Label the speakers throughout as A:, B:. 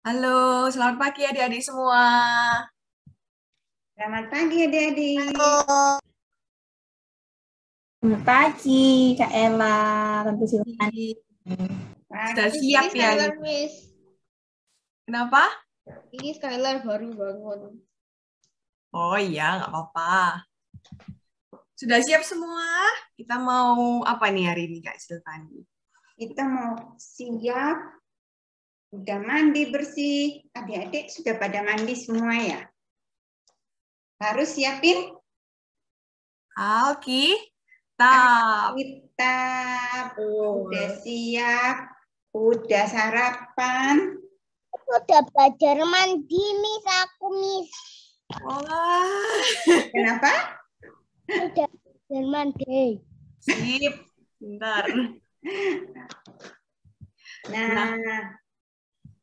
A: Halo, selamat pagi adik-adik semua. Selamat pagi adik-adik. Halo.
B: Selamat pagi Kak Ella,
A: tentu silahkan. Iya. Sudah siap ya? miss. Kenapa? Ini Skylar baru bangun. Oh iya, nggak apa-apa. Sudah siap semua? Kita mau apa nih hari ini Kak Silvani? Kita mau siap Udah mandi
B: bersih, adik-adik sudah pada mandi semua ya? Harus siapin? oke Alkitab. kita udah siap, udah sarapan.
A: Udah belajar mandi, Miss, aku, Miss. Wah. Kenapa? Udah belajar mandi. Sip, bentar.
B: Nah, nah.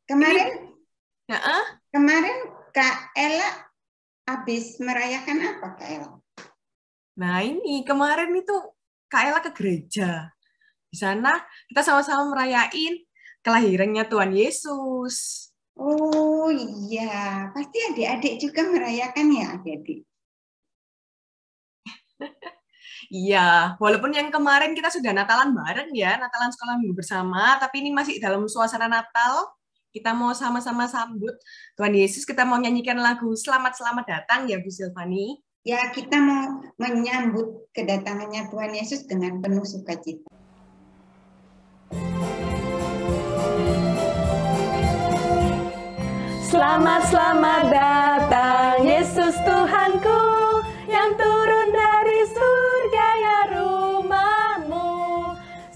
B: Kemarin ini, uh uh? kemarin Kak Ella habis merayakan apa
A: Kak Ella? Nah ini kemarin itu Kak Ella ke gereja. Di sana kita sama-sama merayain kelahirannya Tuhan Yesus. Oh iya, pasti adik-adik juga merayakan ya adik-adik. Iya, walaupun yang kemarin kita sudah Natalan bareng ya, Natalan sekolah minggu bersama, tapi ini masih dalam suasana Natal. Kita mau sama-sama sambut Tuhan Yesus, kita mau nyanyikan lagu Selamat-Selamat Datang ya Bu Silvani. Ya, kita mau menyambut kedatangannya Tuhan Yesus dengan penuh sukacita.
C: Selamat selamat datang Yesus Tuhanku yang turun dari surga ya rumahmu.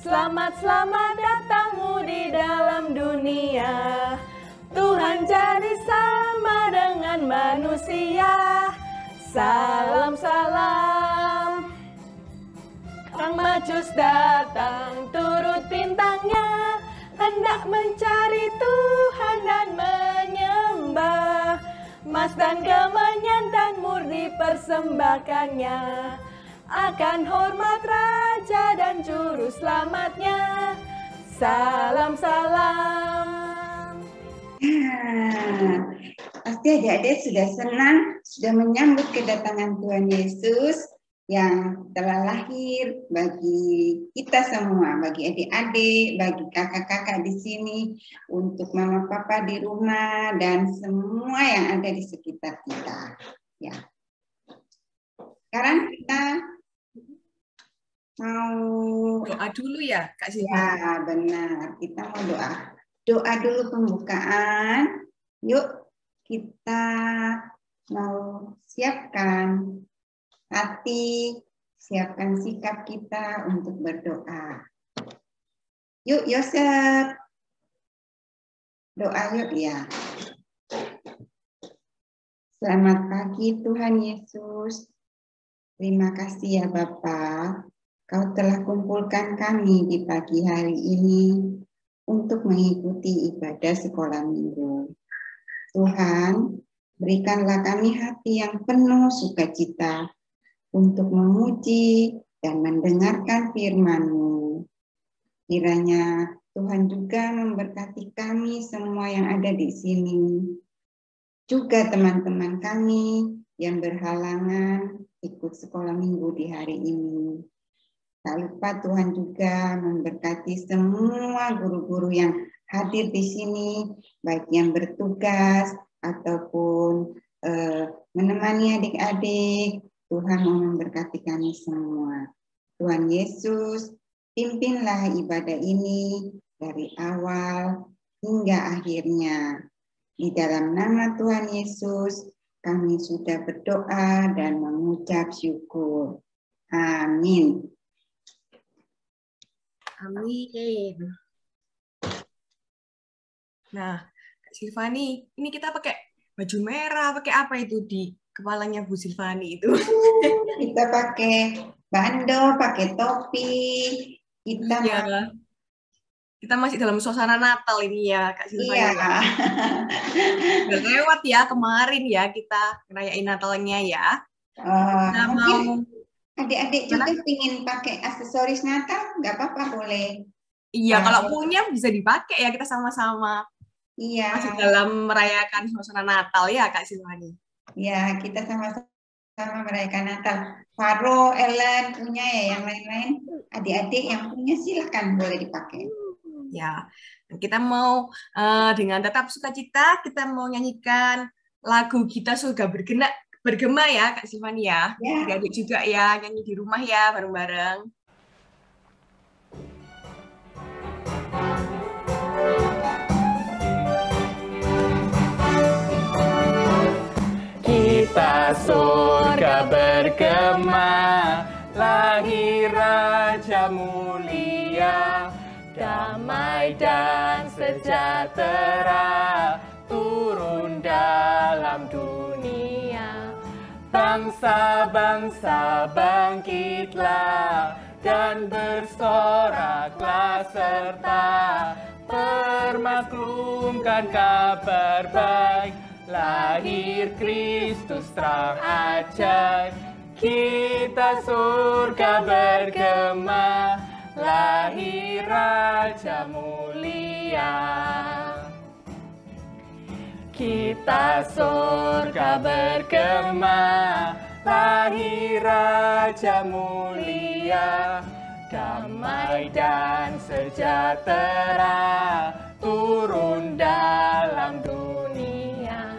C: Selamat selamat datangmu di dalam dunia menjadi sama dengan manusia.
A: Salam salam.
C: Kang Majus datang turut bintangnya hendak mencari Tuhan dan menyembah. Mas dan kemenyan dan murni persembahkannya akan hormat raja dan juru selamatnya. Salam salam.
B: pasti adik-adik sudah senang, sudah menyambut kedatangan Tuhan Yesus yang telah lahir bagi kita semua, bagi adik-adik, bagi kakak-kakak di sini, untuk mama papa di rumah, dan semua yang ada di sekitar kita. Ya. Sekarang kita mau doa dulu ya, Kak Sina. Ya, benar. Kita mau doa doa dulu pembukaan. Yuk kita mau siapkan hati, siapkan sikap kita untuk berdoa. Yuk Yosef, doa yuk ya. Selamat pagi Tuhan Yesus. Terima kasih ya Bapak. Kau telah kumpulkan kami di pagi hari ini untuk mengikuti ibadah sekolah minggu. Tuhan, berikanlah kami hati yang penuh sukacita untuk memuji dan mendengarkan firman-Mu. Kiranya Tuhan juga memberkati kami semua yang ada di sini. Juga teman-teman kami yang berhalangan ikut sekolah minggu di hari ini. Tak lupa Tuhan juga memberkati semua guru-guru yang hadir di sini, baik yang bertugas ataupun eh, menemani adik-adik. Tuhan mau memberkati kami semua. Tuhan Yesus, pimpinlah ibadah ini dari awal hingga akhirnya. Di dalam nama Tuhan Yesus, kami sudah berdoa dan mengucap syukur. Amin.
A: Amin. Nah, Kak Silvani, ini kita pakai baju merah, pakai apa itu di kepalanya Bu Silvani itu? kita pakai bandel, pakai topi, kita iya. Kita masih dalam suasana Natal ini ya, Kak Silvani. Iya. Udah lewat ya kemarin ya kita ngerayain Natalnya ya. Uh, kita mungkin... mau
B: Adik-adik juga ingin pakai aksesoris Natal, nggak apa-apa
A: boleh. Iya, nah, kalau punya bisa dipakai ya kita sama-sama. Iya. Masih dalam merayakan suasana Natal ya Kak Silvani. Iya, kita sama-sama merayakan
B: Natal. Faro, Ellen punya ya yang lain-lain. Adik-adik yang punya silahkan
A: boleh dipakai. Ya, nah, kita mau uh, dengan tetap sukacita kita mau nyanyikan lagu kita surga bergenak bergema ya Kak Silvani ya. Yeah. Adik juga ya nyanyi di rumah ya bareng-bareng.
C: Kita surga bergema, lahir Raja mulia, damai dan sejahtera turun dalam dunia. Bangsa-bangsa bangkitlah dan bersoraklah serta permaklumkan kabar baik lahir Kristus terang ajaib kita surga bergema lahir Raja mulia kita surga berkema lahir raja mulia damai dan sejahtera turun dalam dunia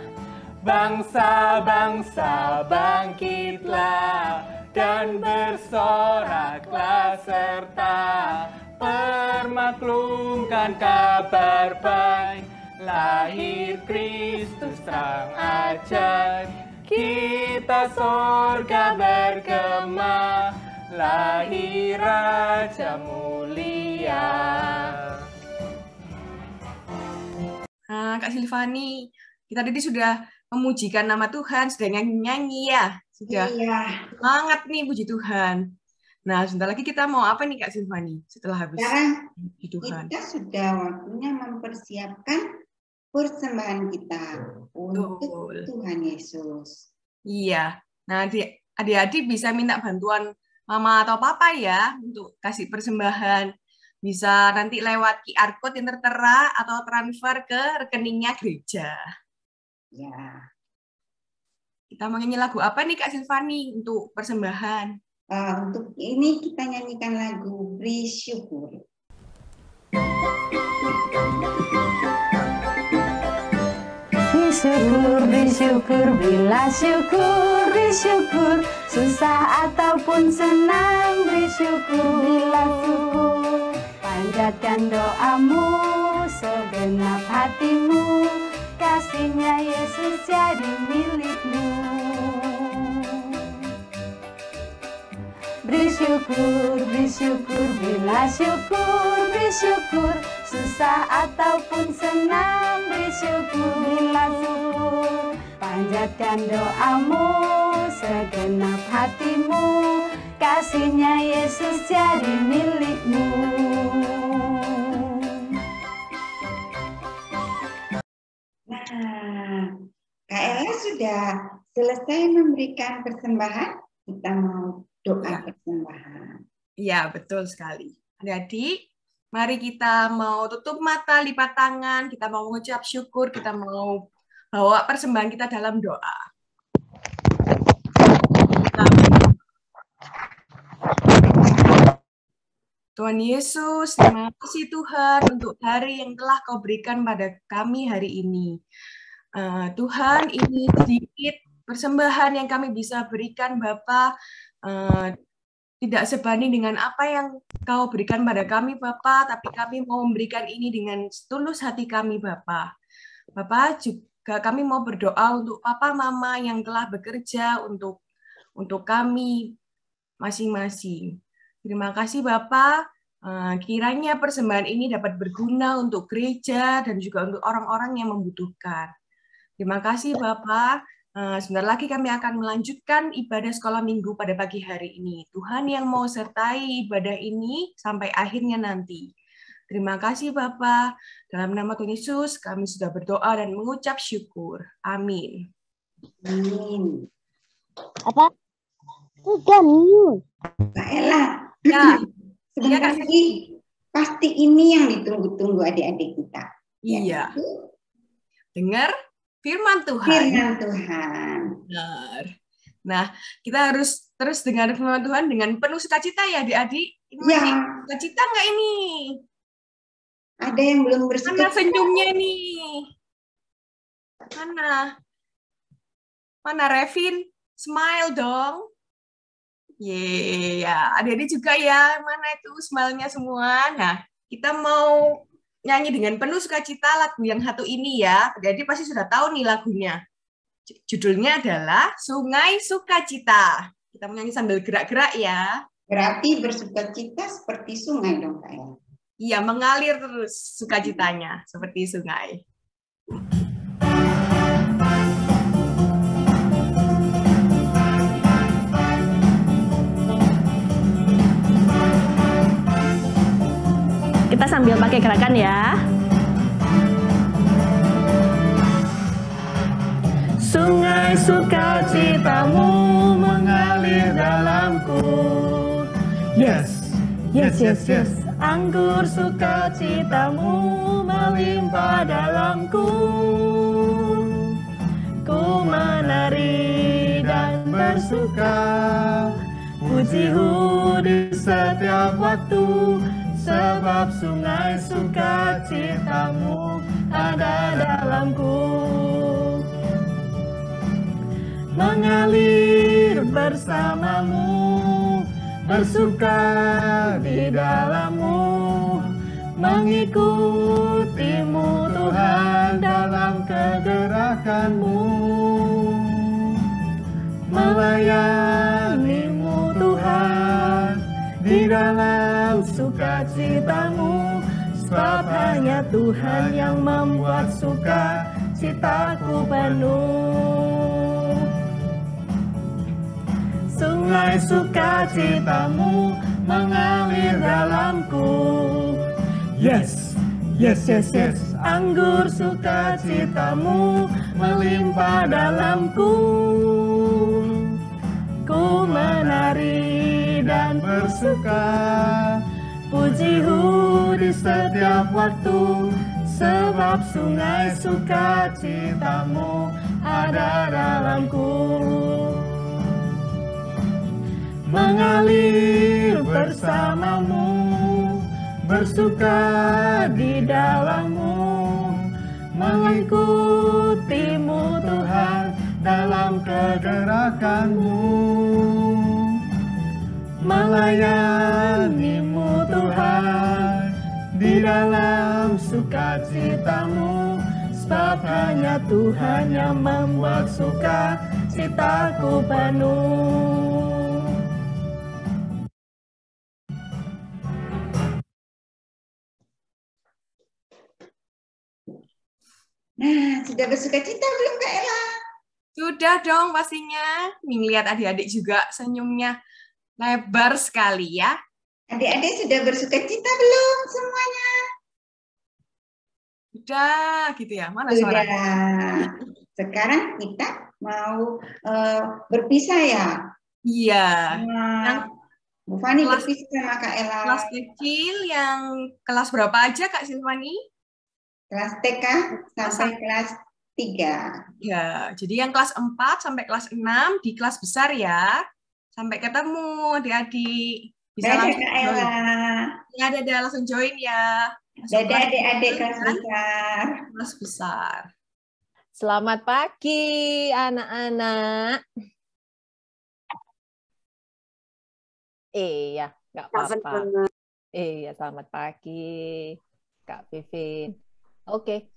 C: bangsa-bangsa bangkitlah dan bersoraklah serta permaklumkan kabar baik lahir Kristus sang ajar kita sorga bergema lahir Raja mulia
A: nah, Kak Silvani kita tadi sudah memujikan nama Tuhan sudah nyanyi-nyanyi ya sudah iya. nih puji Tuhan Nah, sebentar lagi kita mau apa nih Kak Silvani setelah habis Sekarang Tuhan?
B: Kita sudah waktunya mempersiapkan persembahan kita untuk Betul. Tuhan Yesus.
A: Iya. Nanti, adik-adik bisa minta bantuan mama atau papa ya untuk kasih persembahan. Bisa nanti lewat QR code yang tertera atau transfer ke rekeningnya gereja. Ya. Kita mau nyanyi lagu apa nih Kak Silvani untuk persembahan? Uh, untuk ini kita nyanyikan lagu Beri Syukur.
C: Bersyukur, bersyukur Bila syukur, bersyukur Susah ataupun senang bersyukur Bila syukur Panjatkan doamu Segenap hatimu Kasihnya Yesus jadi milikmu bersyukur, bersyukur bila syukur, bersyukur susah ataupun senang bersyukur bila syukur panjatkan doamu segenap hatimu kasihnya Yesus jadi milikmu.
B: Nah, Kak Ella sudah selesai memberikan persembahan. Kita
A: mau doa persembahan. Iya, betul sekali. Jadi, mari kita mau tutup mata, lipat tangan, kita mau mengucap syukur, kita mau bawa persembahan kita dalam doa. Tuhan Yesus, terima kasih Tuhan untuk hari yang telah Kau berikan pada kami hari ini. Uh, Tuhan, ini sedikit persembahan yang kami bisa berikan Bapak Eh, tidak sebanding dengan apa yang kau berikan pada kami Bapa, tapi kami mau memberikan ini dengan tulus hati kami Bapa. Bapa juga kami mau berdoa untuk Papa Mama yang telah bekerja untuk untuk kami masing-masing. Terima kasih Bapak, eh, kiranya persembahan ini dapat berguna untuk gereja dan juga untuk orang-orang yang membutuhkan. Terima kasih Bapak, Eh, sebentar lagi kami akan melanjutkan ibadah sekolah minggu pada pagi hari ini. Tuhan yang mau sertai ibadah ini sampai akhirnya nanti. Terima kasih Bapak. Dalam nama Tuhan Yesus kami sudah berdoa dan mengucap syukur. Amin. Amin. Apa? Tiga minggu. Mbak Ella. Ya. Iya, sebentar ya, lagi
B: pasti ini yang ditunggu-tunggu adik-adik kita. Iya. Ya. Dengar?
A: firman Tuhan. Firman Tuhan. Benar. Nah, kita harus terus dengar firman Tuhan dengan penuh sukacita ya, adik-adik. Ya. Sukacita nggak ini? Ada yang belum bersukacita. senyumnya nih? Mana? Mana Revin? Smile dong. Iya, yeah. adik-adik juga ya. Mana itu smile-nya semua? Nah, kita mau nyanyi dengan penuh sukacita lagu yang satu ini ya. Jadi pasti sudah tahu nih lagunya. Judulnya adalah Sungai Sukacita. Kita menyanyi sambil gerak-gerak ya. Berarti bersukacita seperti sungai dong, Kak ya? Iya, mengalir terus sukacitanya seperti sungai.
D: sambil pakai gerakan ya.
C: Sungai sukacitamu mengalir dalamku. Yes, yes, yes, yes. Anggur sukacitamu melimpah dalamku. Ku menari dan bersuka, pujihu di setiap waktu sebab sungai cintamu ada dalamku mengalir bersamamu bersuka di dalammu mengikutimu Tuhan dalam kegerakanmu melayanimu Tuhan di dalam sukacitamu Sebab hanya Tuhan yang membuat suka citaku penuh Sungai sukacitamu mengalir dalamku Yes, yes, yes, yes Anggur sukacitamu melimpah dalamku Ku menari dan bersuka Puji hu di setiap waktu Sebab sungai suka sukacitamu ada dalamku Mengalir bersamamu Bersuka di dalammu Mengikutimu Tuhan dalam kegerakanmu Melayani di dalam sukacitamu sebab hanya Tuhan yang membuat citaku penuh
A: Nah, sudah bersuka cita belum Kak Ella? Sudah dong pastinya. Nih lihat adik-adik juga senyumnya lebar sekali ya. Adik-adik sudah bersuka cita belum semuanya? Sudah, gitu ya. Mana sudah.
B: Sekarang kita mau uh, berpisah ya? Iya.
A: Nah, Bu Fani kelas, berpisah sama Kak Ella. Kelas kecil yang kelas berapa aja Kak Silvani? Kelas TK sampai Masa. kelas 3. Ya, jadi yang kelas 4 sampai kelas 6 di kelas besar ya. Sampai ketemu adik-adik. Bisa Dadah, Kak Ella. Ya, dadah. Langsung join ya. Langsung dadah adik-adik kelas kan? besar. Kelas besar.
D: Selamat pagi, anak-anak. Iya, nggak apa-apa. Iya, selamat pagi, Kak Vivin. Oke,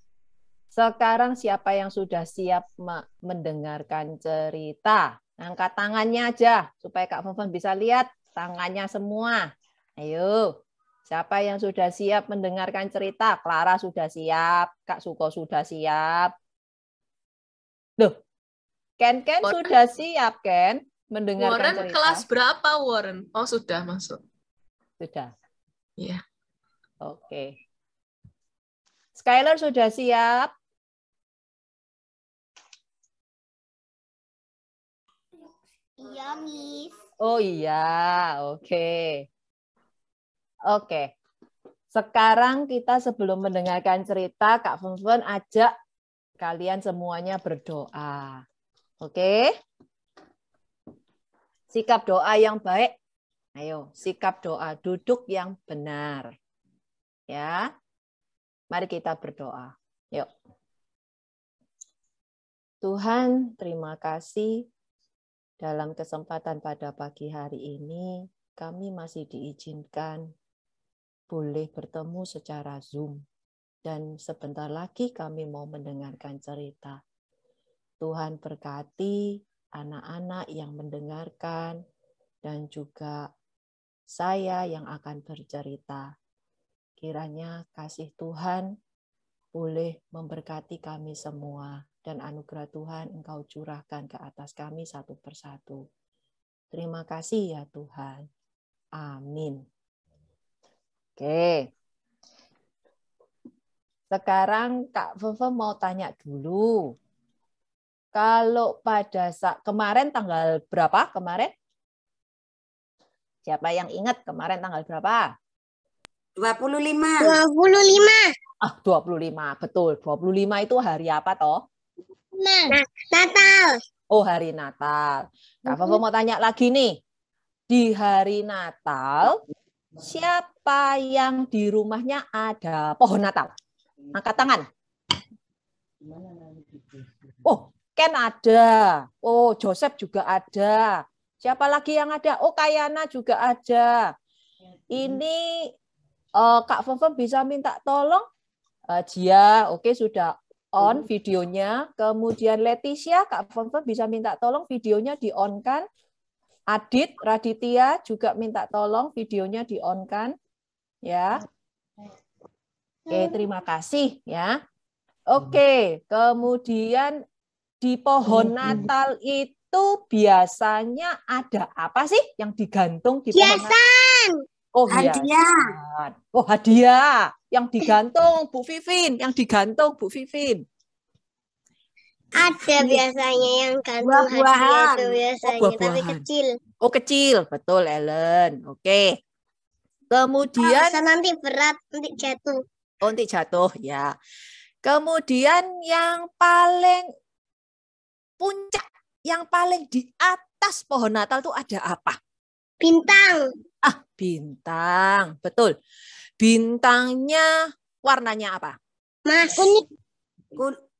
D: sekarang siapa yang sudah siap mendengarkan cerita? Angkat tangannya aja supaya Kak Vivin bisa lihat tangannya semua. Ayo, siapa yang sudah siap mendengarkan cerita? Clara sudah siap, Kak Suko sudah siap. Loh, Ken Ken Warren. sudah siap Ken mendengarkan Warren cerita. kelas berapa Warren? Oh sudah masuk. Sudah. Iya. Yeah.
B: Oke. Okay. Skyler sudah siap? Iya, Miss.
D: Oh iya, oke. Okay. Oke. Okay. Sekarang kita sebelum mendengarkan cerita, Kak Funfun ajak kalian semuanya berdoa. Oke? Okay? Sikap doa yang baik. Ayo, sikap doa duduk yang benar. Ya. Mari kita berdoa. Yuk. Tuhan, terima kasih dalam kesempatan pada pagi hari ini, kami masih diizinkan boleh bertemu secara Zoom. Dan sebentar lagi kami mau mendengarkan cerita. Tuhan berkati anak-anak yang mendengarkan dan juga saya yang akan bercerita. Kiranya kasih Tuhan boleh memberkati kami semua dan anugerah Tuhan Engkau curahkan ke atas kami satu persatu. Terima kasih ya Tuhan. Amin. Oke. Sekarang Kak Feve mau tanya dulu. Kalau pada saat kemarin tanggal berapa kemarin? Siapa yang ingat kemarin tanggal berapa? 25. 25. Ah, 25. Betul. 25 itu hari apa toh? Nah, eh. Natal. Oh, hari Natal. Kak Fafo mau tanya lagi nih. Di hari Natal, siapa yang di rumahnya ada pohon Natal? Angkat tangan. Oh, Ken ada. Oh, Joseph juga ada. Siapa lagi yang ada? Oh, Kayana juga ada. Ini uh, Kak Fofem bisa minta tolong? Uh, Jia, oke okay, sudah on hmm. videonya. Kemudian Leticia, Kak Fonfon bisa minta tolong videonya di on kan. Adit, Raditya juga minta tolong videonya di on kan. Ya. Oke, hmm. terima kasih ya. Oke, kemudian di pohon hmm. Natal itu biasanya ada apa sih yang digantung di pohon Natal? Oh iya, hadiah. Ya. Oh hadiah yang digantung Bu Vivin, yang digantung Bu Vivin. Ada biasanya
C: yang gantung Buah hadiah itu oh, biasanya, oh, tapi kecil.
D: Oh kecil, betul Ellen. Oke. Kemudian oh, nanti berat, nanti jatuh. Oh, nanti jatuh ya. Kemudian yang paling puncak, yang paling di atas pohon Natal itu ada apa? Bintang. Bintang, betul. Bintangnya warnanya apa? Mas.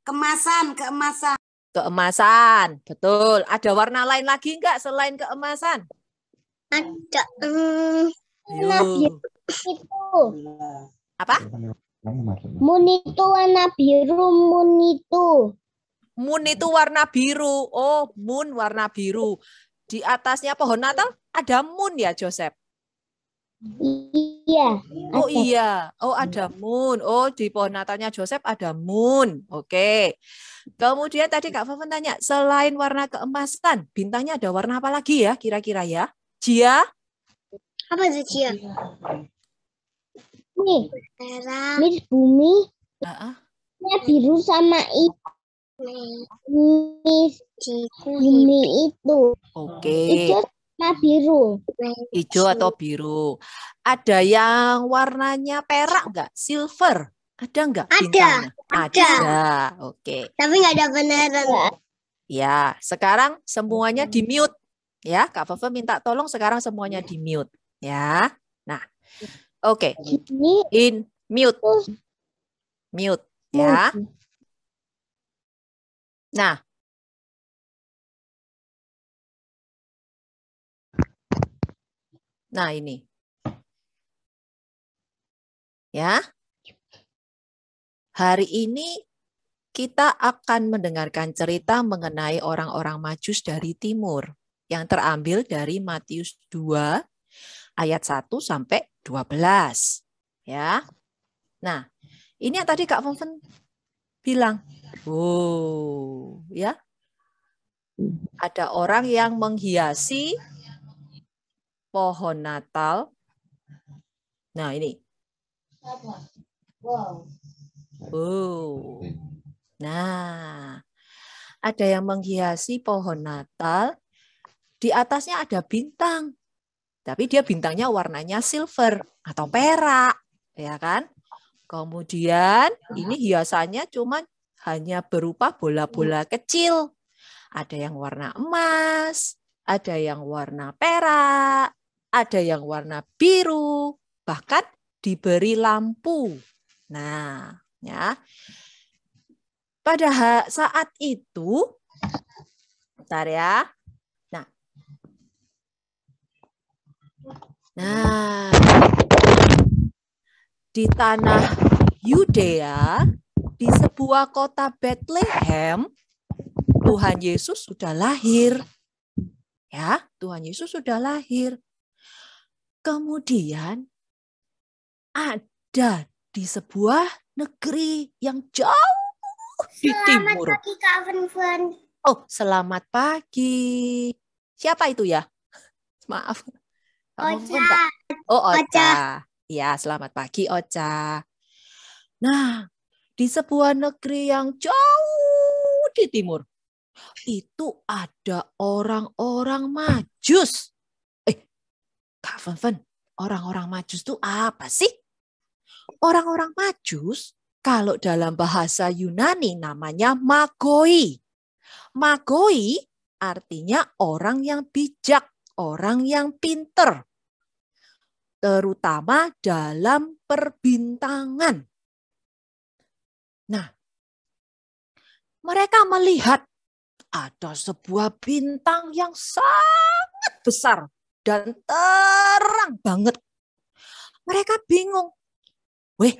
D: Kemasan, keemasan. Keemasan, betul. Ada warna lain lagi enggak selain keemasan?
A: Ada. Um, Itu. Apa? moon itu warna biru, moon itu.
D: Moon itu warna biru. Oh, moon warna biru. Di atasnya pohon Natal ada moon ya, Joseph? Iya. Oh ada. iya. Oh ada moon. Oh di pohon natalnya Joseph ada moon. Oke. Okay. Kemudian tadi Kak Fafan tanya, selain warna keemasan, bintangnya ada warna apa lagi ya kira-kira
A: ya? Jia? Apa sih Jia? Ini. Merah. Ini bumi. Uh -uh.
C: Ini biru sama
A: itu. ini. Bumi itu. Oke. Okay warna
D: biru. Hijau atau biru. Ada yang warnanya perak enggak? Silver. Ada enggak? Ada. Ada. ada. Oke. Okay. Tapi enggak ada beneran. Ya, sekarang semuanya di mute. Ya, Kak Fefe minta tolong sekarang semuanya di mute. Ya. Nah, oke. Okay. In
B: mute. Oh. Mute. Ya. Nah, Nah, ini.
D: Ya. Hari ini kita akan mendengarkan cerita mengenai orang-orang Majus dari timur yang terambil dari Matius 2 ayat 1 sampai 12. Ya. Nah, ini yang tadi Kak Fonfen bilang. Oh, ya. Ada orang yang menghiasi pohon Natal. Nah, ini. Wow. Oh. Nah, ada yang menghiasi pohon Natal. Di atasnya ada bintang. Tapi dia bintangnya warnanya silver atau perak, ya kan? Kemudian ini hiasannya cuma hanya berupa bola-bola kecil. Ada yang warna emas, ada yang warna perak, ada yang warna biru, bahkan diberi lampu. Nah, ya. Pada saat itu bentar ya. Nah. Nah. Di tanah Yudea di sebuah kota Bethlehem Tuhan Yesus sudah lahir. Ya, Tuhan Yesus sudah lahir. Kemudian ada di sebuah negeri yang jauh di timur. Selamat pagi Kak Fun Fun. Oh, selamat pagi. Siapa itu ya? Maaf. Oca. Oh, Oca. Ocha. Ya, selamat pagi Oca. Nah, di sebuah negeri yang jauh di timur, itu ada orang-orang majus. Kak Fenfen, orang-orang majus itu apa sih? Orang-orang majus kalau dalam bahasa Yunani namanya magoi. Magoi artinya orang yang bijak, orang yang pinter. Terutama dalam perbintangan. Nah, mereka melihat ada sebuah bintang yang sangat besar dan terang banget. Mereka bingung. Weh,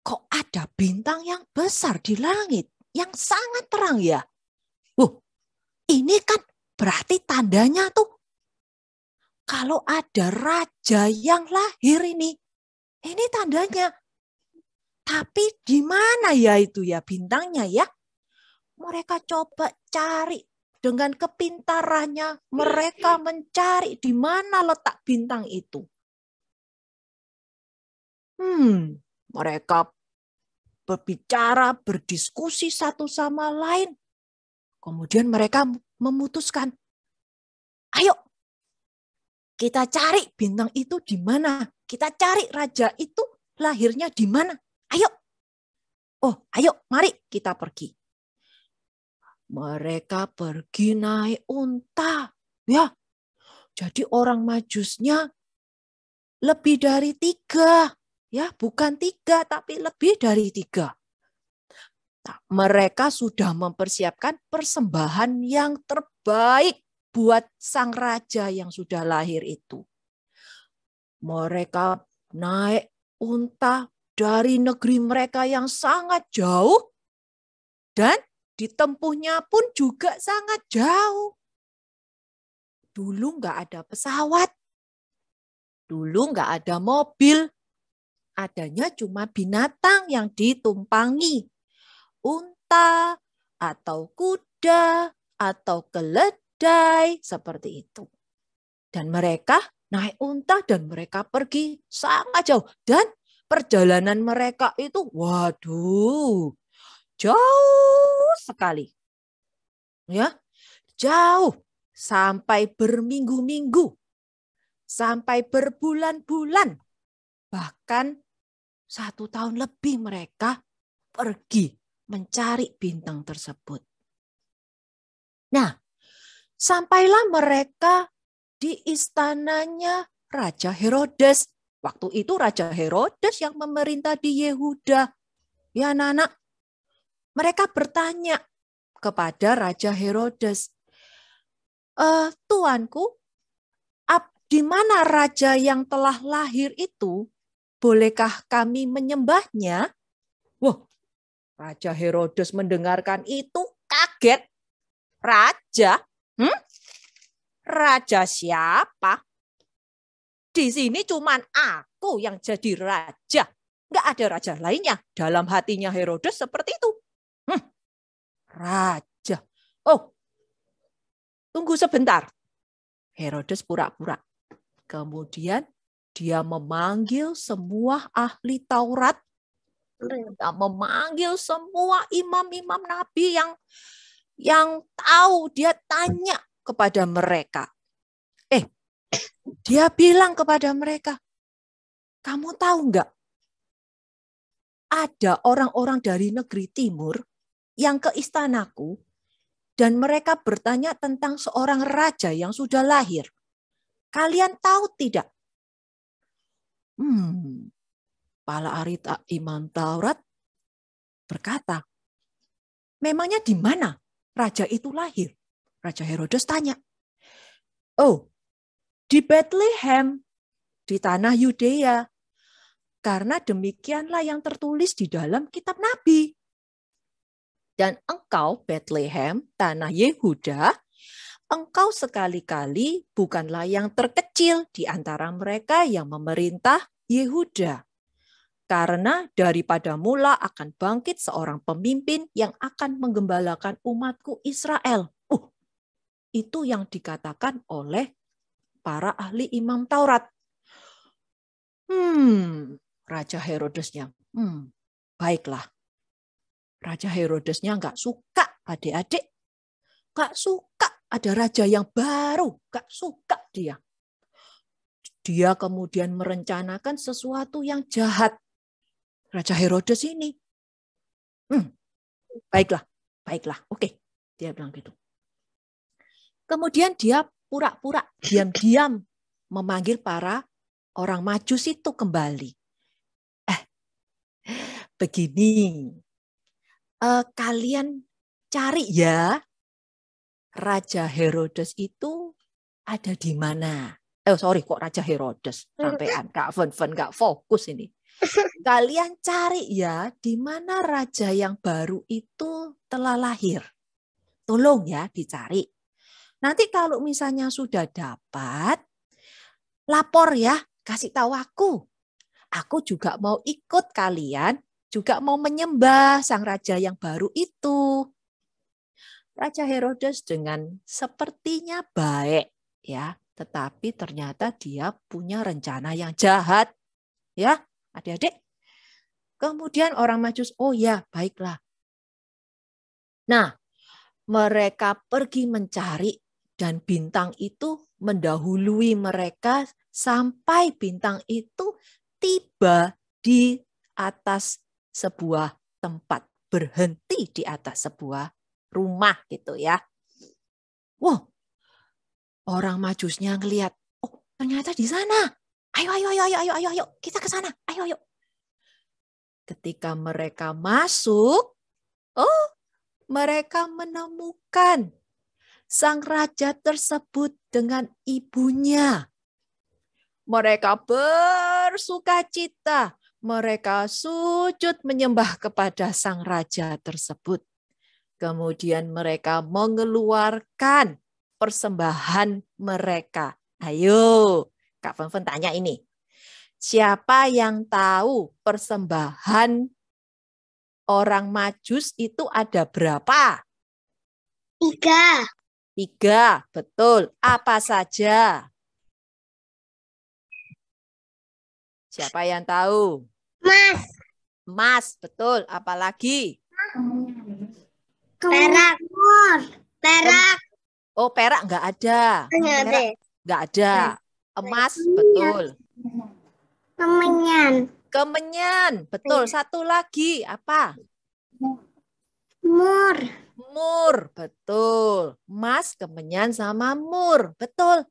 D: kok ada bintang yang besar di langit yang sangat terang ya? uh ini kan berarti tandanya tuh kalau ada raja yang lahir ini. Ini tandanya. Tapi di mana ya itu ya bintangnya ya? Mereka coba cari dengan kepintarannya hmm. mereka mencari di mana letak bintang itu.
C: Hmm,
D: mereka berbicara, berdiskusi satu sama lain. Kemudian mereka memutuskan, ayo kita cari bintang itu di mana? Kita cari raja itu lahirnya di mana? Ayo. Oh, ayo mari kita pergi mereka pergi naik unta. Ya, jadi orang majusnya lebih dari tiga. Ya, bukan tiga, tapi lebih dari tiga. Nah, mereka sudah mempersiapkan persembahan yang terbaik buat sang raja yang sudah lahir itu. Mereka naik unta dari negeri mereka yang sangat jauh dan ditempuhnya pun juga sangat jauh. Dulu nggak ada pesawat, dulu nggak ada mobil, adanya cuma binatang yang ditumpangi. Unta, atau kuda, atau keledai, seperti itu. Dan mereka naik unta dan mereka pergi sangat jauh. Dan perjalanan mereka itu, waduh, jauh sekali. Ya. Jauh sampai berminggu-minggu, sampai berbulan-bulan, bahkan satu tahun lebih mereka pergi mencari bintang tersebut. Nah, sampailah mereka di istananya Raja Herodes. Waktu itu Raja Herodes yang memerintah di Yehuda. Ya anak-anak, mereka bertanya kepada Raja Herodes, e, Tuanku, di mana raja yang telah lahir itu? Bolehkah kami menyembahnya? Wah, Raja Herodes mendengarkan itu kaget. Raja? Hmm? Raja siapa? Di sini cuman aku yang jadi raja. Gak ada raja lainnya. Dalam hatinya Herodes seperti itu. Hmm. raja. Oh, tunggu sebentar. Herodes pura-pura. Kemudian dia memanggil semua ahli Taurat, dia memanggil semua imam-imam nabi yang yang tahu, dia tanya kepada mereka. Eh, dia bilang kepada mereka, kamu tahu nggak? Ada orang-orang dari negeri timur yang ke istanaku dan mereka bertanya tentang seorang raja yang sudah lahir. Kalian tahu tidak? Hmm, Pala Arita Imam Taurat berkata, memangnya di mana raja itu lahir? Raja Herodes tanya. Oh, di Bethlehem, di tanah Yudea. Karena demikianlah yang tertulis di dalam kitab Nabi. Dan engkau, Bethlehem, tanah Yehuda, engkau sekali-kali bukanlah yang terkecil di antara mereka yang memerintah Yehuda. Karena daripada mula akan bangkit seorang pemimpin yang akan menggembalakan umatku Israel. Uh, itu yang dikatakan oleh para ahli imam Taurat. Hmm, Raja Herodesnya, hmm, baiklah. Raja Herodesnya nggak suka adik-adik. Nggak suka ada raja yang baru. Nggak suka dia. Dia kemudian merencanakan sesuatu yang jahat. Raja Herodes ini. Hmm, baiklah, baiklah, oke. Dia bilang gitu. Kemudian dia pura-pura, diam-diam memanggil para orang majus itu kembali. Eh, begini, uh, kalian cari ya Raja Herodes itu ada di mana? Eh sorry kok Raja Herodes sampean gak fun-fun gak fokus ini. Kalian cari ya di mana raja yang baru itu telah lahir. Tolong ya dicari. Nanti kalau misalnya sudah dapat lapor ya, kasih tahu aku. Aku juga mau ikut kalian juga mau menyembah sang raja yang baru itu. Raja Herodes dengan sepertinya baik ya, tetapi ternyata dia punya rencana yang jahat. Ya, Adik-adik. Kemudian orang Majus, oh ya, baiklah. Nah, mereka pergi mencari dan bintang itu mendahului mereka sampai bintang itu tiba di atas sebuah tempat, berhenti di atas sebuah rumah gitu ya. Wow, orang majusnya ngelihat, oh ternyata di sana. Ayo, ayo, ayo, ayo, ayo, ayo, ayo, kita ke sana. Ayo, ayo. Ketika mereka masuk, oh mereka menemukan sang raja tersebut dengan ibunya. Mereka bersuka cita mereka sujud menyembah kepada sang raja tersebut. Kemudian mereka mengeluarkan persembahan mereka. Ayo, Kak Fenfen tanya ini. Siapa yang tahu persembahan orang majus itu ada berapa? Tiga. Tiga, betul. Apa saja? Siapa yang tahu? Mas. Mas, betul. Apalagi? Perak. Perak. Oh, perak enggak ada. Iya, perak enggak ada. Iya. Emas, betul. Kemenyan. Kemenyan, betul. Iya. Satu lagi, apa? Mur. Mur, betul. Mas, kemenyan sama mur, betul.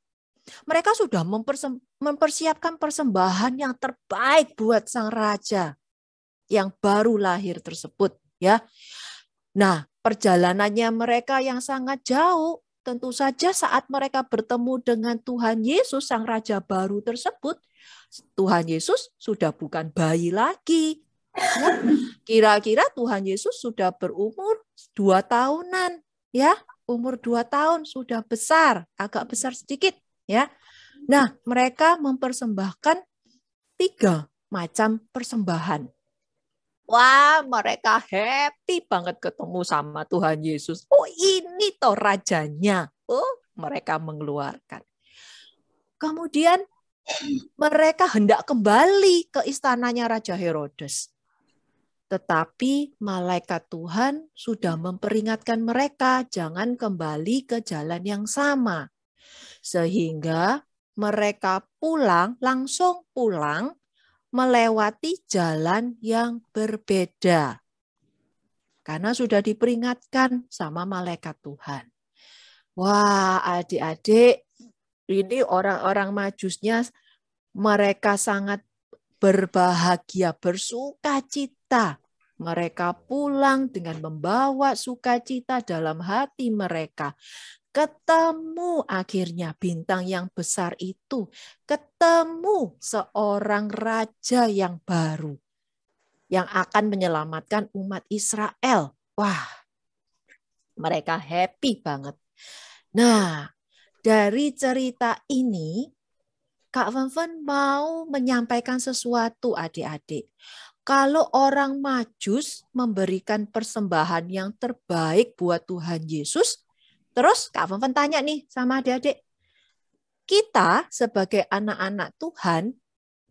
D: Mereka sudah mempersembahkan mempersiapkan persembahan yang terbaik buat sang raja yang baru lahir tersebut ya. Nah, perjalanannya mereka yang sangat jauh tentu saja saat mereka bertemu dengan Tuhan Yesus sang raja baru tersebut, Tuhan Yesus sudah bukan bayi lagi. Ya. Kira-kira Tuhan Yesus sudah berumur dua tahunan ya umur dua tahun sudah besar, agak besar sedikit ya. Nah, mereka mempersembahkan tiga macam persembahan. Wah, mereka happy banget ketemu sama Tuhan Yesus. Oh, ini toh rajanya. Oh, mereka mengeluarkan. Kemudian mereka hendak kembali ke istananya Raja Herodes. Tetapi malaikat Tuhan sudah memperingatkan mereka jangan kembali ke jalan yang sama. Sehingga mereka pulang, langsung pulang melewati jalan yang berbeda. Karena sudah diperingatkan sama malaikat Tuhan. Wah, adik-adik, ini orang-orang majusnya mereka sangat berbahagia, bersuka cita. Mereka pulang dengan membawa sukacita dalam hati mereka ketemu akhirnya bintang yang besar itu, ketemu seorang raja yang baru yang akan menyelamatkan umat Israel. Wah, mereka happy banget. Nah, dari cerita ini, Kak fenfen mau menyampaikan sesuatu adik-adik. Kalau orang majus memberikan persembahan yang terbaik buat Tuhan Yesus, Terus Kak Fanfan tanya nih sama adik-adik, kita sebagai anak-anak Tuhan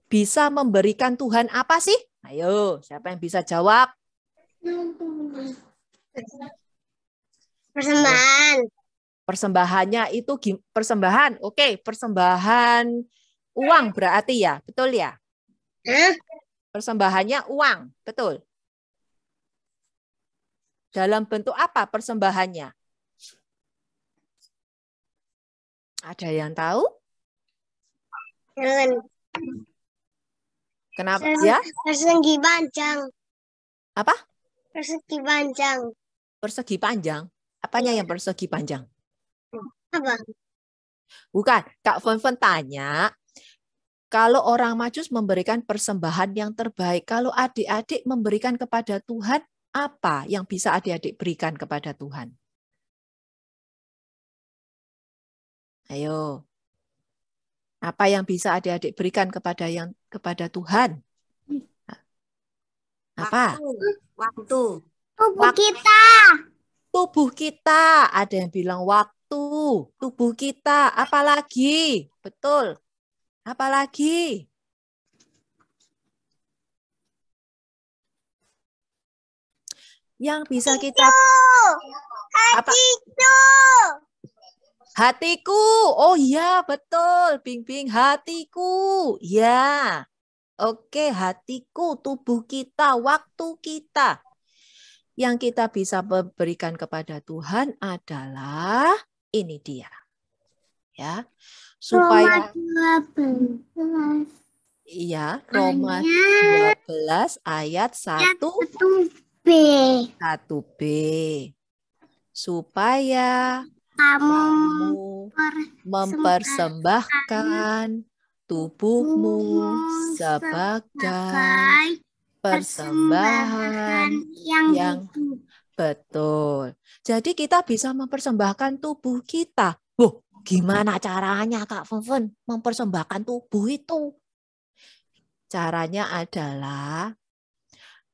D: bisa memberikan Tuhan apa sih? Ayo, siapa yang bisa jawab? Persembahan. Persembahannya itu persembahan. Oke, persembahan uang berarti ya, betul ya? Persembahannya uang, betul. Dalam bentuk apa persembahannya? Ada yang tahu? Jangan. Kenapa Persegi ya? Persegi
A: panjang. Apa? Persegi panjang. Persegi panjang.
D: Apanya iya. yang persegi panjang? Apa? Bukan, Kak Fonfon tanya, kalau orang majus memberikan persembahan yang terbaik, kalau adik-adik memberikan kepada Tuhan, apa yang bisa adik-adik berikan kepada Tuhan? Ayo. Apa yang bisa adik-adik berikan kepada yang kepada Tuhan? Nah, apa? Waktu. Waktu. Tubuh waktu. kita. Tubuh kita. Ada yang bilang waktu. Tubuh kita. Apalagi? Betul. Apalagi? Yang bisa kita... Itu. Apa? Itu. Hatiku. Oh iya, betul. Bing-bing, hatiku. Ya. Oke, hatiku, tubuh kita, waktu kita. Yang kita bisa berikan kepada Tuhan adalah ini dia. Ya. Supaya
C: Roma 12.
D: Iya, Roma 12 ayat 1 1B. 1B. Supaya kamu, mempersembahkan tubuhmu sebagai persembahan yang, yang betul. Jadi kita bisa mempersembahkan tubuh kita. Wah, gimana caranya Kak Fenfen mempersembahkan tubuh itu? Caranya adalah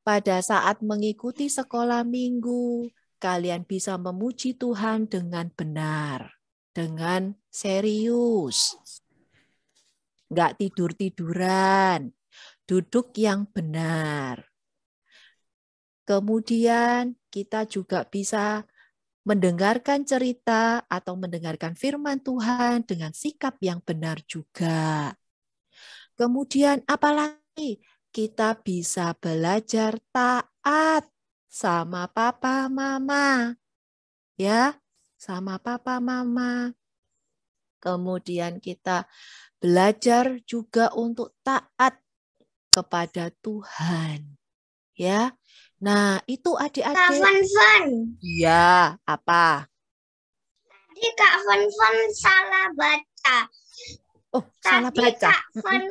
D: pada saat mengikuti sekolah minggu, kalian bisa memuji Tuhan dengan benar, dengan serius. Enggak tidur-tiduran, duduk yang benar. Kemudian kita juga bisa mendengarkan cerita atau mendengarkan firman Tuhan dengan sikap yang benar juga. Kemudian apalagi kita bisa belajar taat sama papa mama. Ya, sama papa mama. Kemudian kita belajar juga untuk taat kepada Tuhan. Ya. Nah, itu adik-adik. Kak Fon Iya, apa?
A: Tadi Kak Fun salah baca.
B: Oh,
D: Tadi salah baca. Kak
A: Fon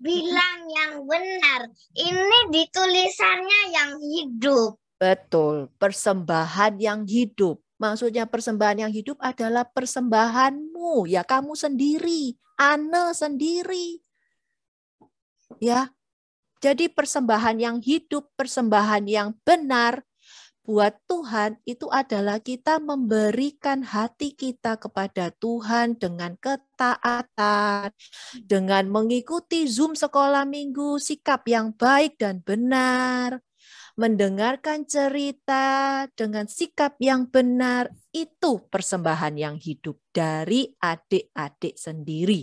A: bilang yang benar. Ini ditulisannya yang hidup.
D: Betul, persembahan yang hidup. Maksudnya persembahan yang hidup adalah persembahanmu, ya kamu sendiri, Ana sendiri. Ya. Jadi persembahan yang hidup, persembahan yang benar buat Tuhan itu adalah kita memberikan hati kita kepada Tuhan dengan ketaatan, dengan mengikuti Zoom sekolah minggu, sikap yang baik dan benar, mendengarkan cerita dengan sikap yang benar, itu persembahan yang hidup dari adik-adik sendiri.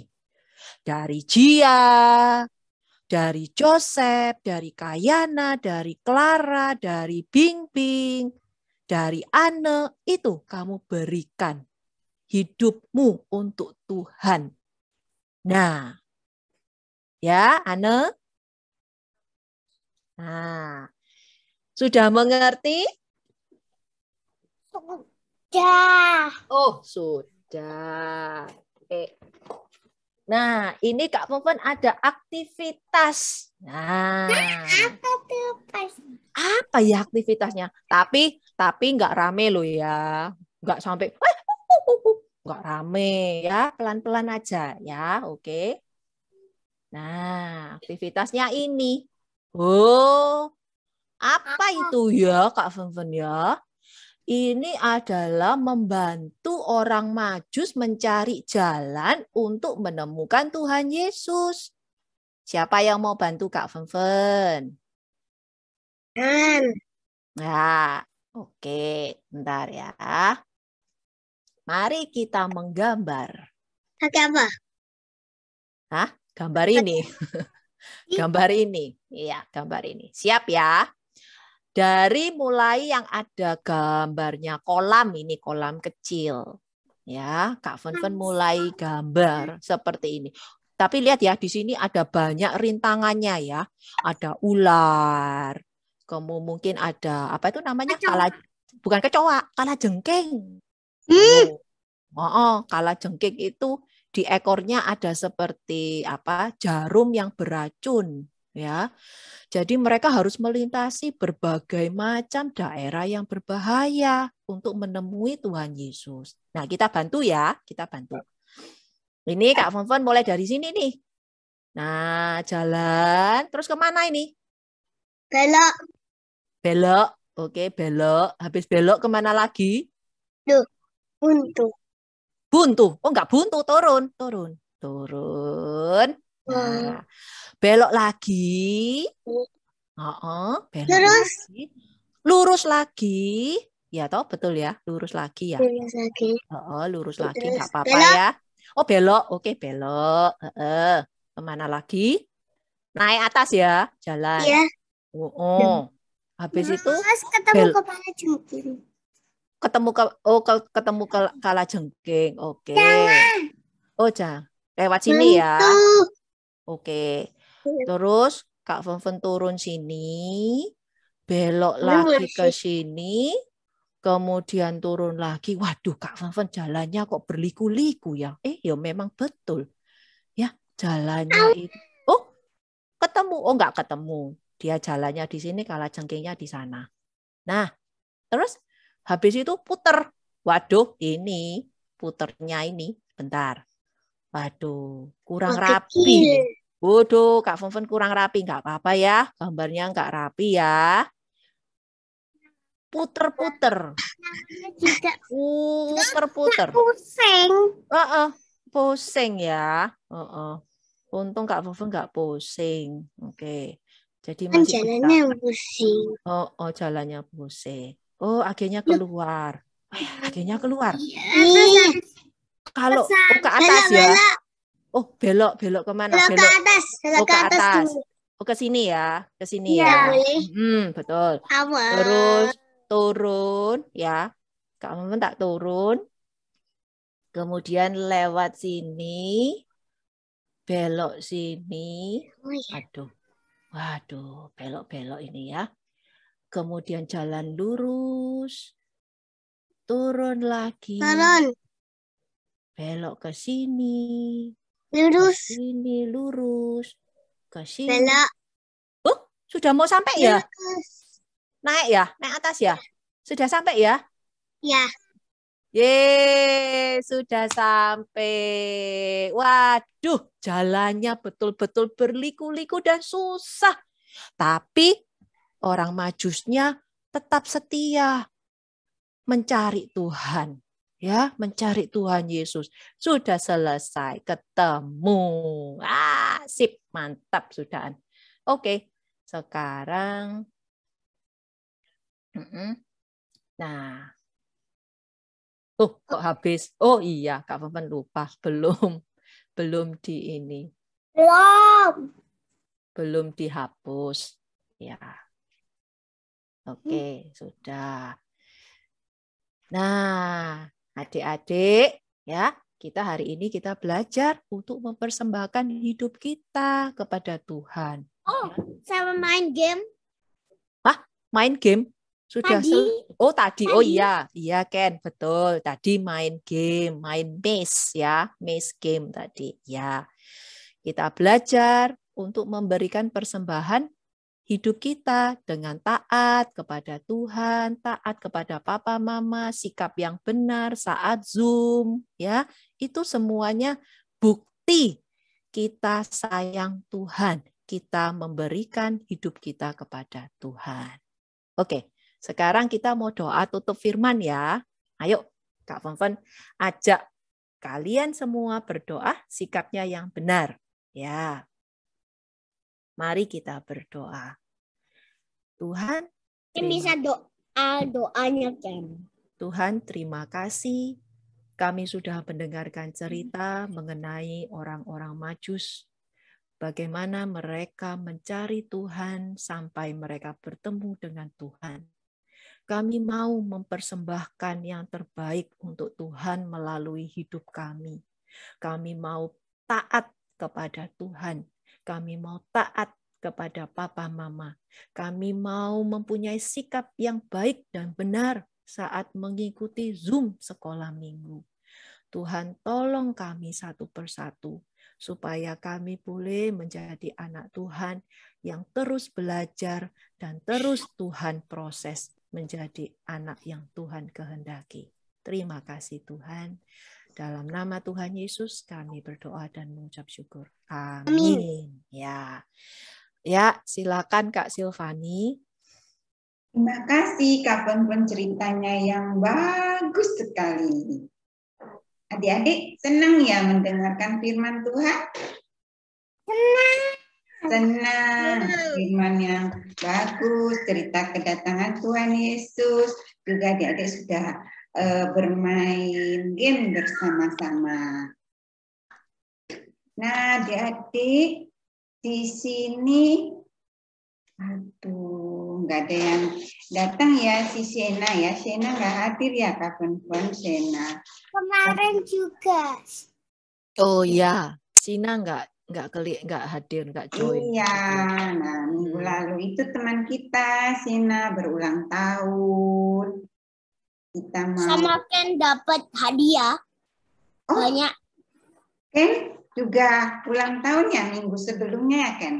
D: Dari Jia, dari Joseph, dari Kayana, dari Clara, dari Bingbing, dari Anne, itu kamu berikan hidupmu untuk Tuhan. Nah, ya Anne? Nah, sudah mengerti? Sudah. Oh, sudah. Oke. Okay. Nah, ini Kak Popon ada aktivitas. Nah,
C: apa tuh
D: Apa ya aktivitasnya? Tapi tapi nggak rame loh ya, nggak sampai uh, uh, uh, nggak rame ya, pelan-pelan aja ya, oke. Okay. Nah, aktivitasnya ini. Oh, apa itu ya Kak Fenfen ya? ini adalah membantu orang Majus mencari jalan untuk menemukan Tuhan Yesus. Siapa yang mau bantu Kak Fenfen? Fen. Nah, oke, bentar ya. Mari kita menggambar. Pakai apa? Hah? Gambar ini. gambar ini. Iya, gambar ini. Siap ya? dari mulai yang ada gambarnya kolam ini kolam kecil ya Kak Fen mulai gambar hmm. seperti ini tapi lihat ya di sini ada banyak rintangannya ya ada ular kemudian mungkin ada apa itu namanya kecoa. kala bukan kecoa kala jengking hmm. oh, oh kala jengking itu di ekornya ada seperti apa jarum yang beracun ya. Jadi mereka harus melintasi berbagai macam daerah yang berbahaya untuk menemui Tuhan Yesus. Nah, kita bantu ya, kita bantu. Ini Kak Fonfon mulai dari sini nih. Nah, jalan terus kemana ini? Belok. Belok, oke belok. Habis belok kemana lagi? Duh, buntu. Buntu, oh enggak buntu, turun, turun, turun. Nah, belok lagi. Oh, oh, belok Terus lagi. lurus lagi. Ya toh betul ya, lurus lagi ya. Lurus lagi. Oh, oh lurus Terus. lagi enggak apa-apa ya. Oh, belok. Oke, okay, belok. Heeh. Kemana lagi? Naik atas ya, jalan. Iya. Oh, oh. Habis Mas, itu ketemu belok.
B: kepala jengking.
D: Ketemu ke oh ke, ketemu ke kala jengking. Oke. Jangan. Oh, jangan. Lewat sini Bentuk. ya. Oke. Terus Kak Fenfen turun sini, belok lagi ke sini, kemudian turun lagi. Waduh, Kak Fenfen jalannya kok berliku-liku ya. Eh, ya memang betul. Ya, jalannya itu. Oh, ketemu. Oh, enggak ketemu. Dia jalannya di sini, kalah cengkingnya di sana. Nah, terus habis itu puter. Waduh, ini puternya ini. Bentar. Waduh, kurang rapi. Iya. Waduh, Kak Fonfon kurang rapi. Enggak apa-apa ya, gambarnya enggak rapi ya. Puter-puter. Puter-puter. Pusing. Uh -uh. Pusing ya. Uh -uh. Untung Kak Fonfon enggak pusing. Oke. Okay. Jadi kan masih jalannya pusing. Oh, oh, jalannya pusing. Oh, akhirnya keluar. Eh, akhirnya keluar. Iya kalau Pesan. Oh, ke atas belok, ya. Belok. Oh, belok, belok kemana? Belok, belok. ke atas,
A: belok oh, ke atas. atas.
D: Oh, ke sini ya, ke sini iya, ya. ya. Hmm, betul. Awal. Terus turun ya. Kamu tak turun. Kemudian lewat sini. Belok sini. Oh, iya. Aduh. Waduh, belok-belok ini ya. Kemudian jalan lurus turun lagi. Turun belok ke sini, lurus, ke sini lurus, ke sini. Belok. Oh, sudah mau sampai ya? lurus.
B: ya?
D: Naik ya, naik atas ya. ya. Sudah sampai ya? Ya. Ye, sudah sampai. Waduh, jalannya betul-betul berliku-liku dan susah. Tapi orang majusnya tetap setia mencari Tuhan ya mencari Tuhan Yesus sudah selesai ketemu ah sip mantap sudahan oke sekarang nah oh kok habis oh iya kak Papan lupa belum belum di ini belum belum dihapus ya oke hmm. sudah nah Adik-adik, ya, kita hari ini kita belajar untuk mempersembahkan hidup kita kepada Tuhan.
A: Oh, sama main game?
D: Ah, main game? Sudah tadi. oh, tadi. Oh, tadi. Oh iya, iya Ken, betul. Tadi main game, main maze ya, maze game tadi. Ya. Kita belajar untuk memberikan persembahan hidup kita dengan taat kepada Tuhan, taat kepada papa mama, sikap yang benar saat Zoom ya. Itu semuanya bukti kita sayang Tuhan, kita memberikan hidup kita kepada Tuhan. Oke, sekarang kita mau doa tutup firman ya. Ayo Kak Fonfon ajak kalian semua berdoa sikapnya yang benar. Ya, Mari kita berdoa. Tuhan, terima... bisa doa doanya Ken. Tuhan, terima kasih kami sudah mendengarkan cerita mengenai orang-orang Majus, bagaimana mereka mencari Tuhan sampai mereka bertemu dengan Tuhan. Kami mau mempersembahkan yang terbaik untuk Tuhan melalui hidup kami. Kami mau taat kepada Tuhan. Kami mau taat kepada Papa Mama. Kami mau mempunyai sikap yang baik dan benar saat mengikuti Zoom sekolah minggu. Tuhan tolong kami satu persatu supaya kami boleh menjadi anak Tuhan yang terus belajar dan terus Tuhan proses menjadi anak yang Tuhan kehendaki. Terima kasih Tuhan. Dalam nama Tuhan Yesus kami berdoa dan mengucap syukur. Amin. Amin. Ya. Ya, silakan Kak Silvani.
B: Terima kasih Kak Penpun ceritanya yang bagus sekali. Adik-adik senang ya mendengarkan firman Tuhan? Senang. Senang firman yang bagus, cerita kedatangan Tuhan Yesus. Juga adik-adik sudah uh, bermain game bersama-sama. Nah, adik-adik di sini aduh nggak ada yang datang ya si Sena ya. Sena nggak hadir ya kak kapan Sena. Kemarin juga. Oh ya, Sina nggak
D: nggak keli nggak hadir nggak
B: join iya nah minggu lalu itu teman kita Sina berulang tahun kita mau. Sama Ken dapat hadiah. Oh. Banyak. Ken juga ulang tahun ya minggu sebelumnya ya Ken?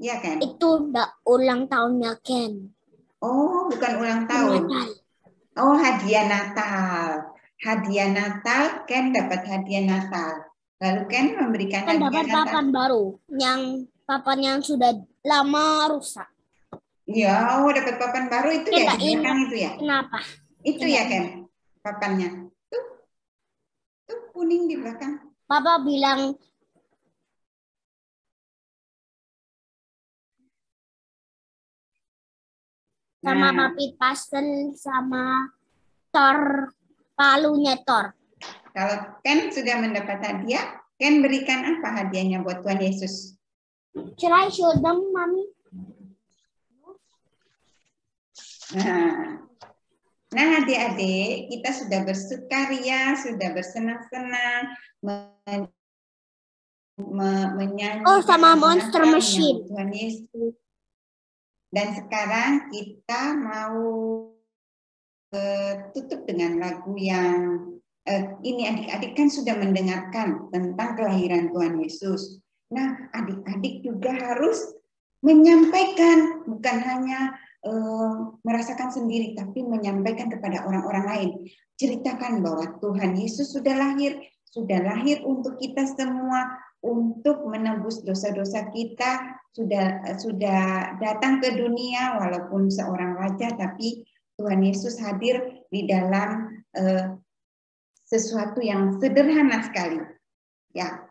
B: ya Ken? Itu udah ulang tahunnya Ken. Oh, bukan ulang tahun. Natal. Oh, hadiah Natal. Hadiah Natal, Ken dapat hadiah Natal. Lalu Ken memberikan Ken hadiah dapat Natal. papan
A: baru yang papan yang sudah lama rusak.
B: Iya, oh dapat papan baru itu ya, ya belakang itu ya.
A: Kenapa? Itu ya, Kenapa? ya
B: Ken, papannya. Tuh, tuh kuning di belakang. Papa bilang
A: sama nah. papi
B: pastel sama tor palunya tor. Kalau Ken sudah mendapat hadiah, Ken berikan apa hadiahnya buat Tuhan Yesus? Should I show them, Mami? Nah, nah adik-adik, kita sudah bersukaria, sudah bersenang-senang, men me menyanyi. Oh, sama Monster Machine. Dan sekarang kita mau uh, tutup dengan lagu yang uh, ini adik-adik kan sudah mendengarkan tentang kelahiran Tuhan Yesus. Nah, adik-adik juga harus menyampaikan bukan hanya Eh, merasakan sendiri, tapi menyampaikan kepada orang-orang lain. Ceritakan bahwa Tuhan Yesus sudah lahir, sudah lahir untuk kita semua, untuk menembus dosa-dosa kita, sudah sudah datang ke dunia walaupun seorang raja, tapi Tuhan Yesus hadir di dalam uh, sesuatu yang sederhana sekali. Ya,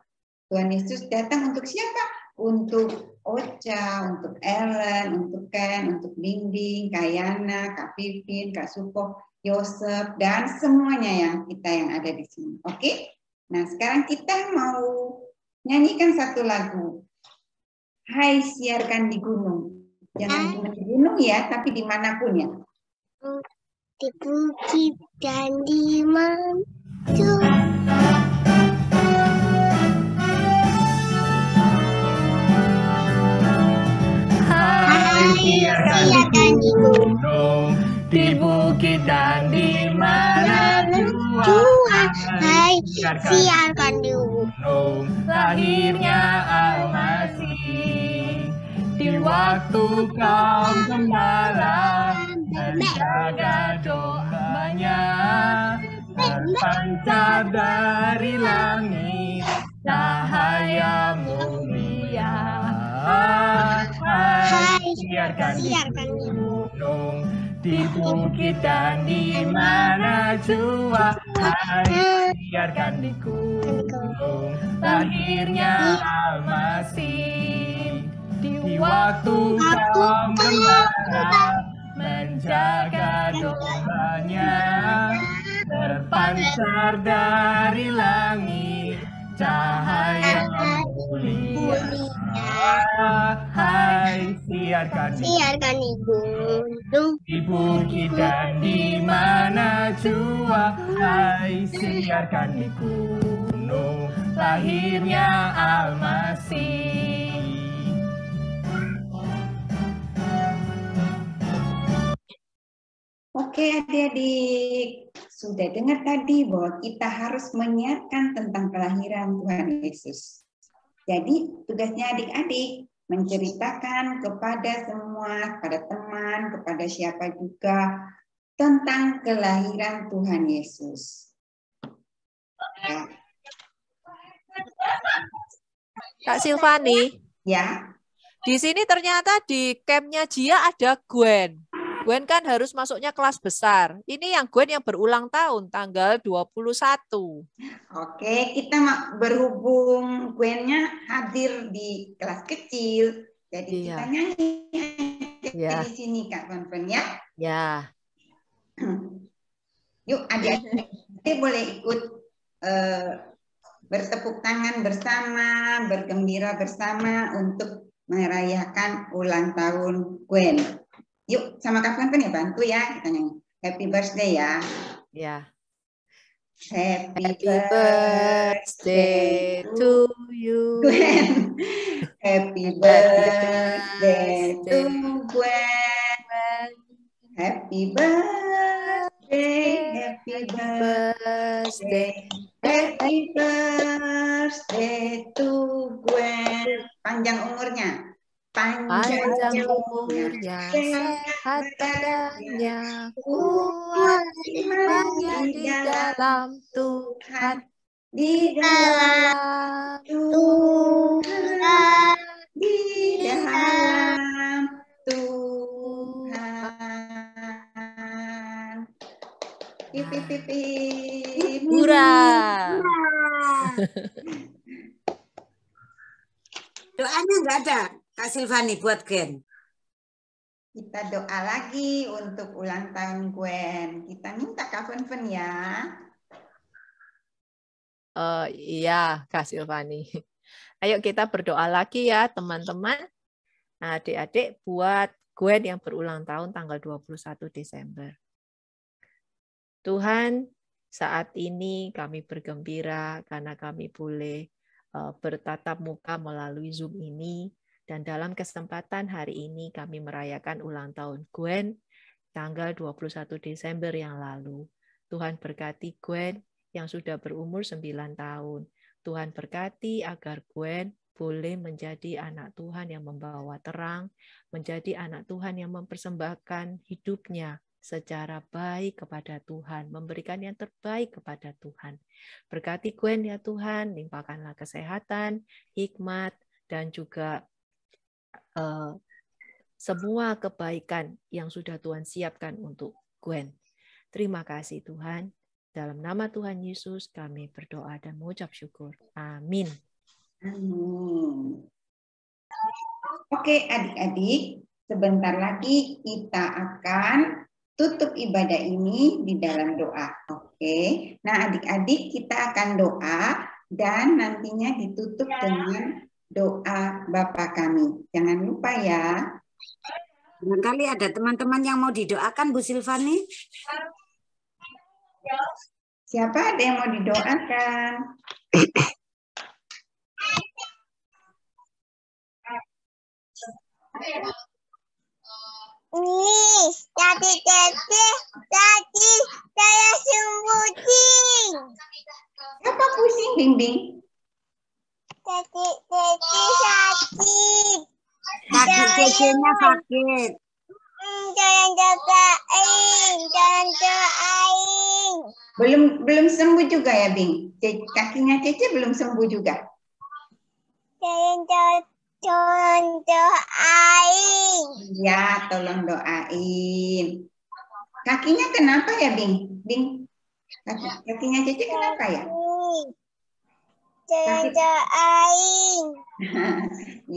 B: Tuhan Yesus datang untuk siapa? Untuk Ocha, untuk Ellen, untuk Ken, untuk Dinding, Kayana, Kak Pipin, Kak Suko, Yosef, dan semuanya yang kita yang ada di sini. Oke? Okay? Nah, sekarang kita mau nyanyikan satu lagu. Hai, siarkan di gunung. Jangan cuma di gunung ya, tapi dimanapun ya.
A: Di bukit dan di mantu.
C: kelihatan di gunung, di bukit dan di mana jua. Hai, siarkan di gunung, lahirnya almasi Di waktu kau kembali dan jaga doanya terpancar dari langit cahaya mulia. Hai biarkan di gunung di bukit dan di mana jua hari biarkan di gunung lahirnya masih di waktu kau gembala menjaga dombanya terpancar dari langit cahaya mulia. Hai, siarkan, siarkan
A: di gunung,
C: di bukit dan di mana jua. Hai, siarkan di gunung, lahirnya almasih.
B: Oke, adik-adik sudah dengar tadi bahwa kita harus menyiarkan tentang kelahiran Tuhan Yesus. Jadi tugasnya adik-adik menceritakan kepada semua, kepada teman, kepada siapa juga tentang kelahiran Tuhan Yesus. Ya. Kak Silvani. Ya.
D: Di sini ternyata di campnya Jia ada Gwen. Gwen kan harus masuknya kelas besar. Ini yang Gwen yang berulang tahun tanggal 21.
B: Oke, kita berhubung Gwennya hadir di kelas kecil. Jadi iya. kita nyanyi iya. di sini Kak Gwen ya.
D: Ya.
B: Yuk adik-adik boleh ikut uh, bertepuk tangan bersama, bergembira bersama untuk merayakan ulang tahun Gwen yuk sama kak kan ya bantu ya kita happy birthday ya ya happy, happy birthday, birthday to you happy birthday to Gwen happy birthday happy birthday happy birthday to Gwen panjang umurnya Panjang, umurnya, sehat badannya, kuat imannya di dalam Tuhan. Di dalam Tuhan, di dalam Tuhan. pipi pipi pip, Murah. Doanya enggak ada kasih Silvani buat Gwen. Kita doa lagi untuk ulang tahun Gwen. Kita minta Kak Fen ya.
D: Uh, iya, Kak Silvani. Ayo kita berdoa lagi ya teman-teman, adik-adik buat Gwen yang berulang tahun tanggal 21 Desember. Tuhan, saat ini kami bergembira karena kami boleh eh, bertatap muka melalui Zoom ini dan dalam kesempatan hari ini kami merayakan ulang tahun Gwen tanggal 21 Desember yang lalu. Tuhan berkati Gwen yang sudah berumur 9 tahun. Tuhan berkati agar Gwen boleh menjadi anak Tuhan yang membawa terang, menjadi anak Tuhan yang mempersembahkan hidupnya secara baik kepada Tuhan, memberikan yang terbaik kepada Tuhan. Berkati Gwen ya Tuhan, limpahkanlah kesehatan, hikmat, dan juga Eh, semua kebaikan yang sudah Tuhan siapkan untuk Gwen. Terima kasih Tuhan. Dalam nama Tuhan Yesus kami berdoa
B: dan mengucap syukur. Amin. Amin. Oke adik-adik, sebentar lagi kita akan tutup ibadah ini di dalam doa. Oke. Nah, adik-adik kita akan doa dan nantinya ditutup ya. dengan doa bapak kami. Jangan lupa ya. Barangkali ada teman-teman yang mau didoakan Bu Silvani. Siapa ada yang mau didoakan? Ini tadi tadi tadi saya pusing. Siapa pusing, Bimbing?
C: Kaki kaki sakit.
B: Kaki kakinya sakit. Jangan aing, hmm, jangan aing. Belum belum sembuh juga ya, Bing. Kakinya Cece belum sembuh juga. Jangan cobain tolong doain. Ya, tolong doain. Kakinya kenapa ya, Bing? Bing, kakinya Cece kenapa ya?
C: Jangan doain.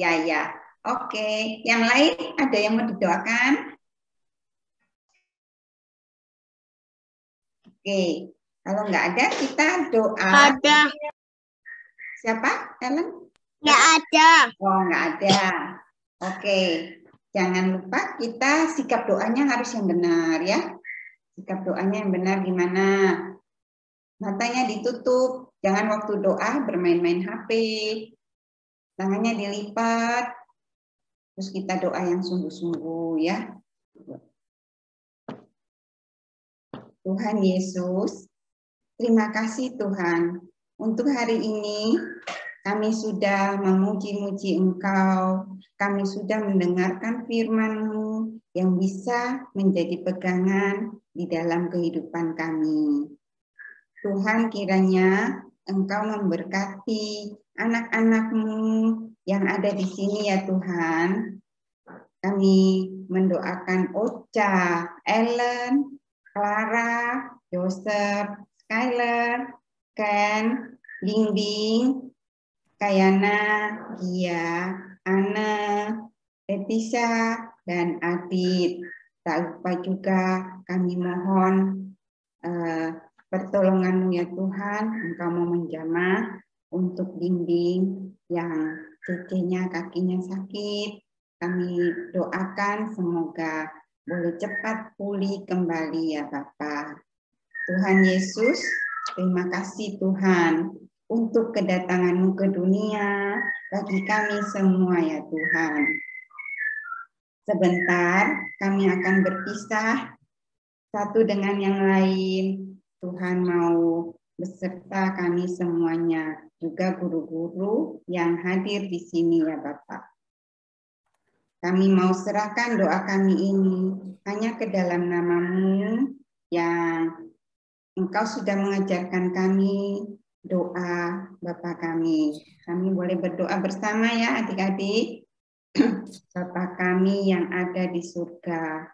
B: ya ya. Oke, yang lain ada yang mau didoakan? Oke, kalau nggak ada kita doa. Ada. Siapa? Ellen? Nggak ada. Oh, nggak ada. Oke, jangan lupa kita sikap doanya harus yang benar ya. Sikap doanya yang benar gimana? Matanya ditutup, Jangan waktu doa bermain-main HP, tangannya dilipat, terus kita doa yang sungguh-sungguh ya. Tuhan Yesus, terima kasih Tuhan untuk hari ini kami sudah memuji-muji Engkau, kami sudah mendengarkan firman-Mu yang bisa menjadi pegangan di dalam kehidupan kami. Tuhan kiranya Engkau memberkati anak-anakmu yang ada di sini ya Tuhan. Kami mendoakan Ocha, Ellen, Clara, Joseph, Skyler, Ken, Lingbing, Kayana, Gia, Anna, Leticia, dan Adit. Tak lupa juga kami mohon uh, Pertolonganmu ya Tuhan, Engkau mau menjamah untuk dinding yang kecilnya kakinya sakit. Kami doakan semoga boleh cepat pulih kembali ya Bapak. Tuhan Yesus, terima kasih Tuhan untuk kedatanganmu ke dunia bagi kami semua ya Tuhan. Sebentar kami akan berpisah satu dengan yang lain Tuhan mau beserta kami semuanya, juga guru-guru yang hadir di sini ya Bapak. Kami mau serahkan doa kami ini hanya ke dalam namamu yang Engkau sudah mengajarkan kami doa Bapak kami. Kami boleh berdoa bersama ya adik-adik. Bapak kami yang ada di surga,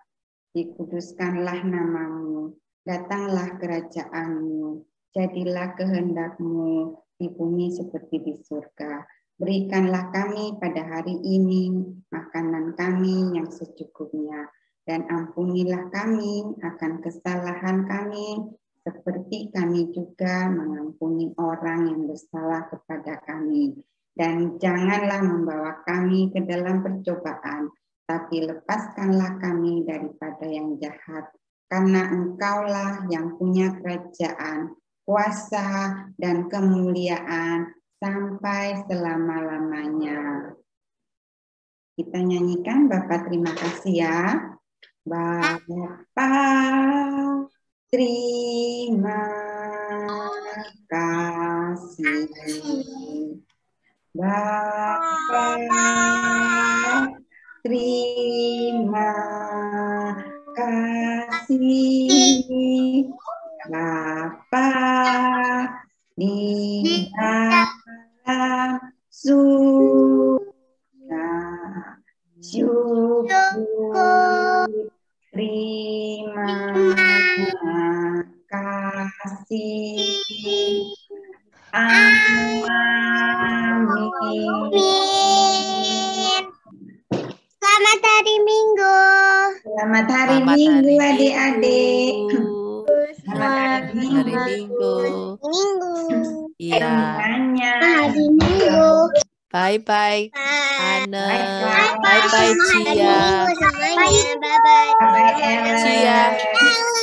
B: dikuduskanlah namamu. Datanglah kerajaanmu, jadilah kehendakmu di bumi seperti di surga. Berikanlah kami pada hari ini makanan kami yang secukupnya, dan ampunilah kami akan kesalahan kami, seperti kami juga mengampuni orang yang bersalah kepada kami. Dan janganlah membawa kami ke dalam percobaan, tapi lepaskanlah kami daripada yang jahat, karena engkaulah yang punya kerajaan, kuasa, dan kemuliaan sampai selama-lamanya. Kita nyanyikan Bapak terima kasih ya. Bapak terima kasih. Bapak terima kasih kasih Bapak di dalam surga syukur terima kasih Amin. Amin. Selamat hari Minggu. Selamat hari Selamat Minggu adik-adik. Selamat hari Minggu. Minggu. Iya.
D: Hari Minggu. Bye bye. Anne.
B: Bye bye Cia. Bye bye. Bye bye Cia.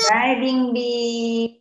B: Bye Bye